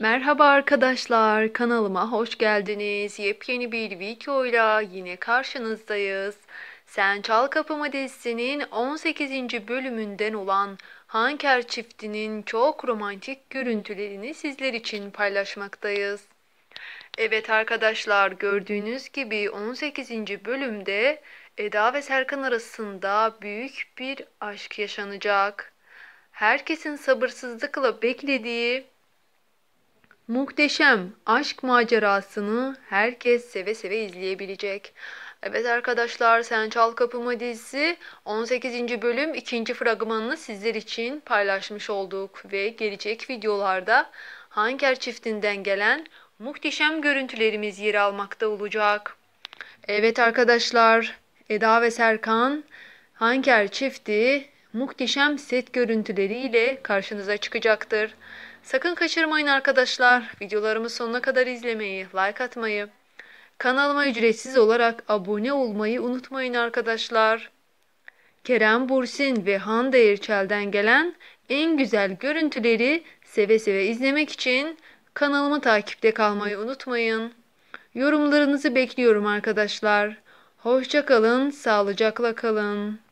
Merhaba arkadaşlar, kanalıma hoş geldiniz. Yepyeni bir videoyla yine karşınızdayız. Sen Çal Kapımı dizisinin 18. bölümünden olan Hanker çiftinin çok romantik görüntülerini sizler için paylaşmaktayız. Evet arkadaşlar gördüğünüz gibi 18. bölümde Eda ve Serkan arasında büyük bir aşk yaşanacak. Herkesin sabırsızlıkla beklediği muhteşem aşk macerasını herkes seve seve izleyebilecek. Evet arkadaşlar Sen Çal Kapımı dizisi 18. bölüm 2. fragmanını sizler için paylaşmış olduk ve gelecek videolarda Hanker çiftinden gelen muhteşem görüntülerimiz yer almakta olacak. Evet arkadaşlar Eda ve Serkan Hanker çifti muhteşem set görüntüleriyle karşınıza çıkacaktır. Sakın kaçırmayın arkadaşlar. Videolarımı sonuna kadar izlemeyi, like atmayı, kanalıma ücretsiz olarak abone olmayı unutmayın arkadaşlar. Kerem Bursin ve Hande Erçel'den gelen en güzel görüntüleri seve seve izlemek için kanalımı takipte kalmayı unutmayın. Yorumlarınızı bekliyorum arkadaşlar. Hoşça kalın, sağlıcakla kalın.